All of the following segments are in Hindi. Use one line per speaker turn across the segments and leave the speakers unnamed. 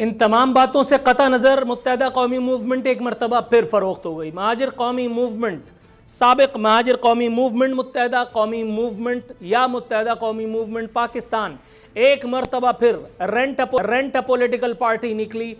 इन तमाम बातों से कता नज़र मुतहदा कौमी मूवमेंट एक मरतबा फिर फ़रोख्त हो गई महाजर कौमी मूवमेंट सबक महाजर कौमी मूवमेंट मुतहदा कौमी मूवमेंट या मुतहदा कौमी मूवमेंट पाकिस्तान एक मरतबा फिर रेंट अपो, रेंट पोलिटिकल पार्टी निकली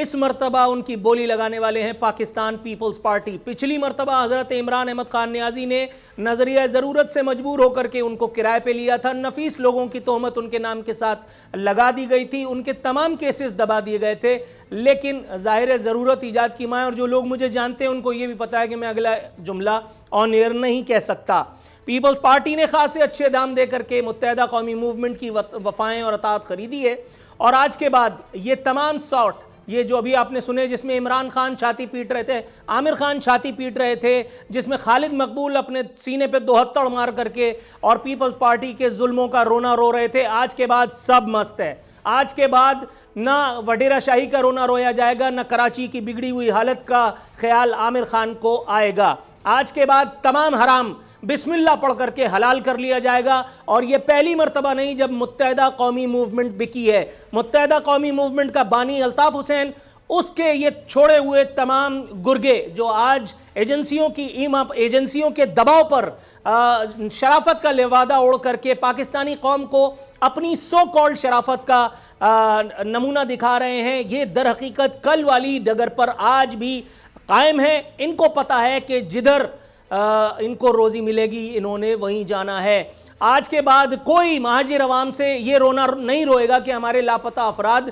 इस मरतबा उनकी बोली लगाने वाले हैं पाकिस्तान पीपल्स पार्टी पिछली मरतबा हज़रत इमरान अहमद खान न्याजी ने नज़रिया ज़रूरत से मजबूर होकर के उनको किराए पे लिया था नफीस लोगों की तोहमत उनके नाम के साथ लगा दी गई थी उनके तमाम केसेस दबा दिए गए थे लेकिन ज़ाहिर ज़रूरत ईजाद की माए और जो लोग मुझे जानते हैं उनको ये भी पता है कि मैं अगला जुमला ऑन एयर नहीं कह सकता पीपल्स पार्टी ने खासे अच्छे दाम दे करके मुतहदा कौमी मूवमेंट की वफाएँ और अतात खरीदी है और आज के बाद ये तमाम सॉट ये जो अभी आपने सुने जिसमें इमरान खान छाती पीट रहे थे आमिर खान छाती पीट रहे थे जिसमें खालिद मकबूल अपने सीने पे दोहत्तड़ मार करके और पीपल्स पार्टी के जुल्मों का रोना रो रहे थे आज के बाद सब मस्त है आज के बाद ना वडेरा शाही का रोना रोया जाएगा ना कराची की बिगड़ी हुई हालत का ख्याल आमिर खान को आएगा आज के बाद तमाम हराम बिस्मिल्ला पढ़ करके हलाल कर लिया जाएगा और ये पहली मरतबा नहीं जब मुतहदा कौमी मूवमेंट बिकी है मुतहदा कौमी मूवमेंट का बानी अल्ताफ़ हुसैन उसके ये छोड़े हुए तमाम गुर्गे जो आज एजेंसियों की ईम एजेंसियों के दबाव पर आ, शराफत का लिवादा ओढ़ करके पाकिस्तानी कौम को अपनी सो कॉल्ड शराफत का आ, नमूना दिखा रहे हैं ये दर हकीकत कल वाली डगर पर आज भी कायम हैं इनको पता है कि जिधर इनको रोज़ी मिलेगी इन्होंने वहीं जाना है आज के बाद कोई महाजिर आवाम से ये रोना नहीं रोएगा कि हमारे लापता अफराद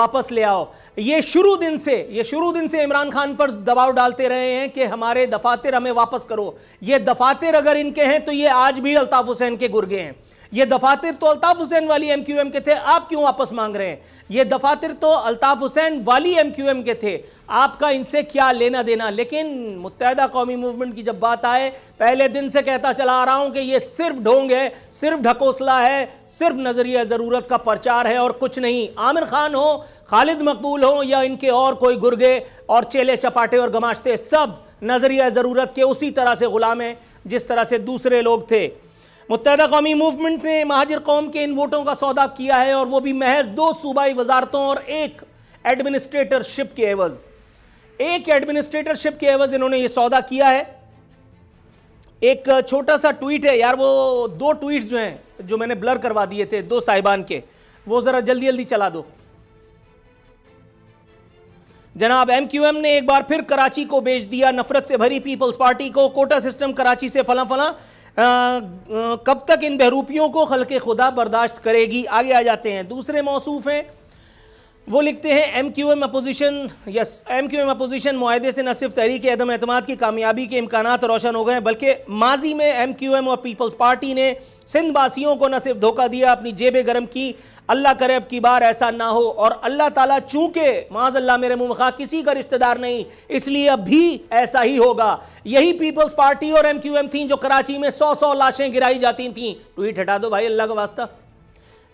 वापस ले आओ ये शुरू दिन से ये शुरू दिन से इमरान खान पर दबाव डालते रहे हैं कि हमारे दफातर हमें वापस करो ये दफातर अगर इनके हैं तो ये आज भी अल्ताफ़ हुसैन के गुर्गे हैं ये दफातर तो अल्ताफ हुसैन वाली एम क्यू एम के थे आप क्यों वापस मांग रहे हैं ये दफातर तो अल्ताफ हुसैन वाली एम क्यू एम के थे आपका इनसे क्या लेना देना लेकिन मुतहदा कौमी मूवमेंट की जब बात आए पहले दिन से कहता चला आ रहा हूं कि ये सिर्फ ढोंग है सिर्फ ढकोसला है सिर्फ नज़रिया ज़रूरत का प्रचार है और कुछ नहीं आमिर खान हो खालिद मकबूल हो या इनके और कोई गुर्गे और चेले चपाटे और गमाशते सब नज़रिया ज़रूरत के उसी तरह से ग़ुलाम हैं जिस तरह से दूसरे लोग थे मुतहदा कौमी मूवमेंट ने महाजर कौम के इन वोटों का सौदा किया है और वो भी महज दो सूबाई वजारतों और एक एडमिनिस्ट्रेटरशिप के एवज एक एडमिनिस्ट्रेटरशिप के एवज इन्होंने ये सौदा किया है एक छोटा सा ट्वीट है यार वो दो ट्वीट जो हैं जो मैंने ब्लर करवा दिए थे दो साहिबान के वो ज़रा जल्दी जल्दी चला दो जनाब एमक्यूएम ने एक बार फिर कराची को बेच दिया नफरत से भरी पीपल्स पार्टी को कोटा सिस्टम कराची से फला फला कब तक इन बहरूपियों को खल के खुदा बर्दाश्त करेगी आगे आ जाते हैं दूसरे मौसू हैं वो लिखते हैं M Q M opposition yes M Q M opposition माहदे से न सिर्फ तहरीक अदम अतमाद की कामयाबी के इम्कान रोशन हो गए बल्कि माजी में एम क्यू एम और पीपल्स पार्टी ने सिंध वासियों को न सिर्फ धोखा दिया अपनी जेबें गर्म की अल्लाह करे अब की बार ऐसा ना हो और अल्लाह ताला चूंके माज अल्लाह मेरे मुँह किसी का रिश्तेदार नहीं इसलिए अब भी ऐसा ही होगा यही पीपल्स पार्टी और एम क्यू एम थी जो कराची में सौ सौ लाशें गिराई जाती थी ट्वीट हटा दो भाई अल्लाह का वास्ता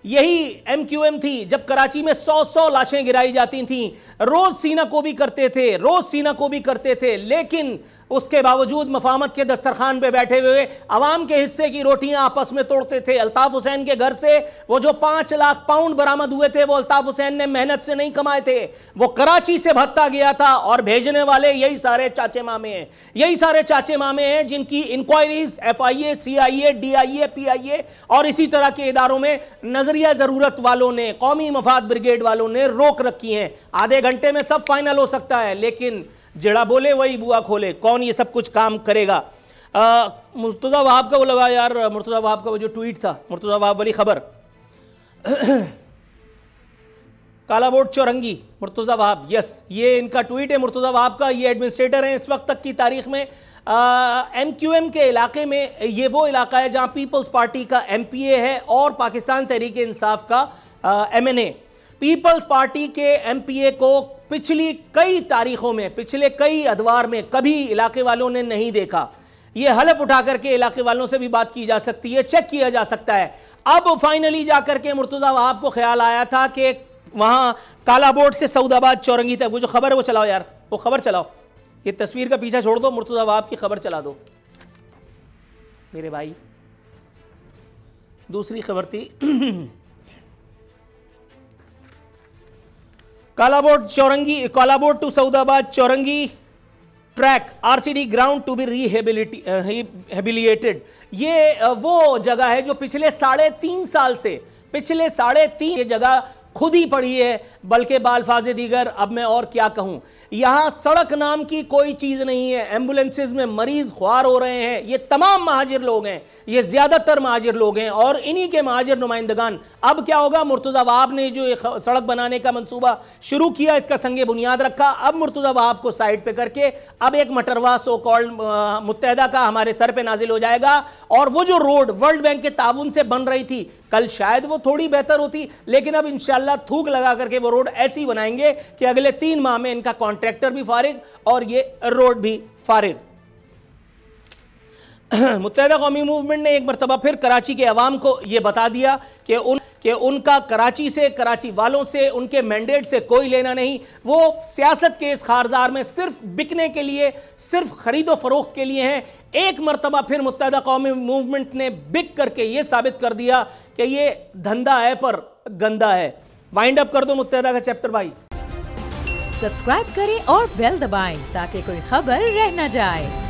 यही एमक्यूएम थी जब कराची में सौ सौ लाशें गिराई जाती थीं रोज सीना को भी करते थे रोज सीना को भी करते थे लेकिन उसके बावजूद मफामत के दस्तरखान पे बैठे हुए अवाम के हिस्से की रोटियां आपस में तोड़ते थे अल्ताफ़ हुसैन के घर से वो जो पांच लाख पाउंड बरामद हुए थे वो अल्ताफ़ हुसैन ने मेहनत से नहीं कमाए थे वो कराची से भत्ता गया था और भेजने वाले यही सारे चाचे मामे हैं यही सारे चाचे मामे हैं जिनकी inquiries F I A C I A D I A P I A और इसी तरह के इदारों में नजर नजरिया जरूरत वालों ने कौमी मफाद ब्रिगेड वालों ने रोक रखी है आधे घंटे में सब फाइनल हो सकता है लेकिन जड़ा बोले वही बुआ खोले कौन ये सब कुछ काम करेगा मुर्तज़ा वहाब का वो लगा यार मुर्तज़ा वहाब का वो जो ट्वीट था मुर्तज़ा वहाब वाली खबर काला बोर्ड चौरंगी मुर्तज़ा वहाब यस ये इनका ट्वीट है मुर्तज़ा वहाब का ये एडमिनिस्ट्रेटर है इस वक्त तक की तारीख में एम क्यू एम के इलाके में ये वो इलाका है जहाँ पीपल्स पार्टी का एम पी ए है और पाकिस्तान तहरीक इंसाफ का M N A Peoples Party के एम पी ए को पिछली कई तारीखों में पिछले कई अदवार में कभी इलाके वालों ने नहीं देखा ये हलफ उठा करके इलाके वालों से भी बात की जा सकती है चेक किया जा सकता है अब फाइनली जाकर के मुर्तजा वहाब को ख्याल आया था कि वहाँ काला बोर्ड से सऊदाबाद चौरंगी तक वो जो खबर है वो चलाओ यार वो खबर चलाओ ये तस्वीर का पीछा छोड़ दो मुर्तुजा वाब की खबर चला दो मेरे भाई दूसरी खबर थी Kala Board Chowrangi Kala Board to Saudabad Chowrangi track RCD ground to be rehabilitated ये वो जगह है जो पिछले साढ़े तीन साल से पिछले साढ़े तीन जगह खुद ही पढ़ी है बल्कि बालफाज दीगर अब मैं और क्या कहूँ यहाँ सड़क नाम की कोई चीज़ नहीं है एम्बुलेंसेज में मरीज़ ख्वार हो रहे हैं ये तमाम महाजिर लोग हैं ये ज़्यादातर महाजिर लोग हैं और इन्हीं के महाजिर नुमाइंदगान अब क्या होगा मुर्तज़ा वहाब ने जो सड़क बनाने का मनसूबा शुरू किया इसका संग बुनियाद रखा अब मुर्तज़ा वहाब को साइड पर करके अब एक मटरवा सो कॉल्ड मुतहदा का हमारे सर पर नाजिल हो जाएगा और वो जो रोड वर्ल्ड बैंक के ताउन से बन रही थी कल शायद वो थोड़ी बेहतर होती लेकिन अब इंशाला इंशाल्लाह थूक लगा करके वो रोड ऐसी बनाएंगे कि अगले तीन माह में इनका कॉन्ट्रैक्टर भी फारिग और ये रोड भी फारिग मुतहदा कौमी मूवमेंट ने एक मरतबा फिर कराची के अवाम को ये बता दिया कि उन कि उनका कराची से कराची वालों से उनके मैंडेट से कोई लेना नहीं वो सियासत के इस खारजार में सिर्फ बिकने के लिए सिर्फ खरीदो फरोख्त के लिए हैं एक मरतबा फिर मुतहदा कौमी मूवमेंट ने बिक करके ये साबित कर दिया कि ये धंधा है पर गंदा है वाइंड अप कर दो मुत्यादा का चैप्टर भाई सब्सक्राइब करें और बेल दबाएं ताकि कोई खबर रह न जाए